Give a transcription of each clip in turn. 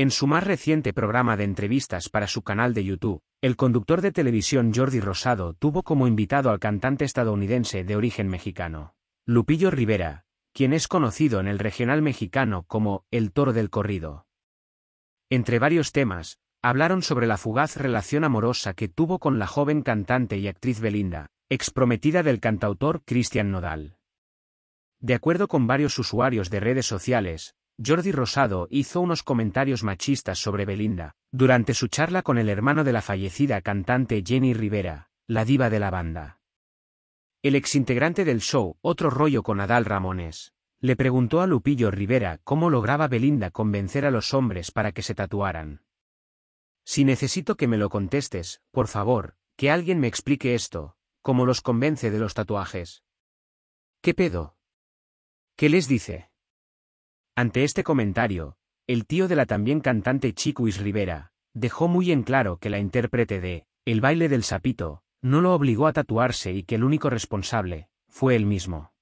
En su más reciente programa de entrevistas para su canal de YouTube, el conductor de televisión Jordi Rosado tuvo como invitado al cantante estadounidense de origen mexicano, Lupillo Rivera, quien es conocido en el regional mexicano como el toro del corrido. Entre varios temas, hablaron sobre la fugaz relación amorosa que tuvo con la joven cantante y actriz Belinda, exprometida del cantautor Cristian Nodal. De acuerdo con varios usuarios de redes sociales, Jordi Rosado hizo unos comentarios machistas sobre Belinda, durante su charla con el hermano de la fallecida cantante Jenny Rivera, la diva de la banda. El exintegrante del show, Otro Rollo con Adal Ramones, le preguntó a Lupillo Rivera cómo lograba Belinda convencer a los hombres para que se tatuaran. Si necesito que me lo contestes, por favor, que alguien me explique esto, cómo los convence de los tatuajes. ¿Qué pedo? ¿Qué les dice? Ante este comentario, el tío de la también cantante Chicuis Rivera, dejó muy en claro que la intérprete de El baile del sapito no lo obligó a tatuarse y que el único responsable fue él mismo.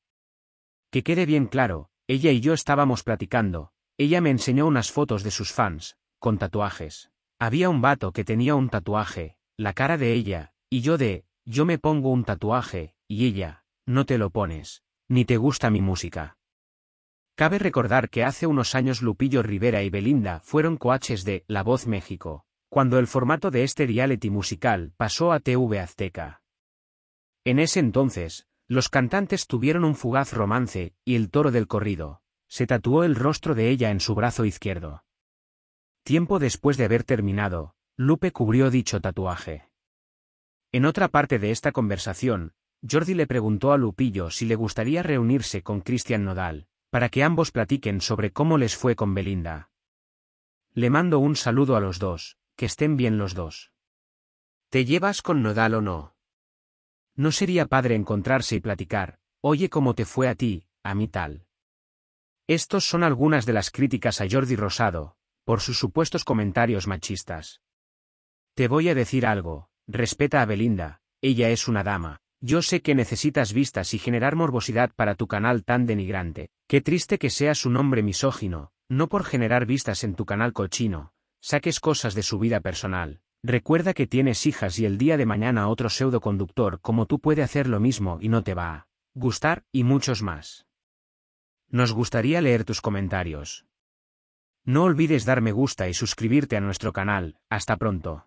Que quede bien claro, ella y yo estábamos platicando, ella me enseñó unas fotos de sus fans, con tatuajes. Había un vato que tenía un tatuaje, la cara de ella, y yo de, yo me pongo un tatuaje, y ella, no te lo pones, ni te gusta mi música. Cabe recordar que hace unos años Lupillo Rivera y Belinda fueron coaches de La Voz México, cuando el formato de este reality musical pasó a TV Azteca. En ese entonces, los cantantes tuvieron un fugaz romance, y el toro del corrido, se tatuó el rostro de ella en su brazo izquierdo. Tiempo después de haber terminado, Lupe cubrió dicho tatuaje. En otra parte de esta conversación, Jordi le preguntó a Lupillo si le gustaría reunirse con Cristian Nodal, para que ambos platiquen sobre cómo les fue con Belinda. Le mando un saludo a los dos, que estén bien los dos. ¿Te llevas con Nodal o no? No sería padre encontrarse y platicar, oye cómo te fue a ti, a mí tal. Estos son algunas de las críticas a Jordi Rosado, por sus supuestos comentarios machistas. Te voy a decir algo, respeta a Belinda, ella es una dama, yo sé que necesitas vistas y generar morbosidad para tu canal tan denigrante. Qué triste que seas un hombre misógino, no por generar vistas en tu canal cochino, saques cosas de su vida personal. Recuerda que tienes hijas y el día de mañana otro pseudo conductor como tú puede hacer lo mismo y no te va a gustar, y muchos más. Nos gustaría leer tus comentarios. No olvides dar me gusta y suscribirte a nuestro canal. Hasta pronto.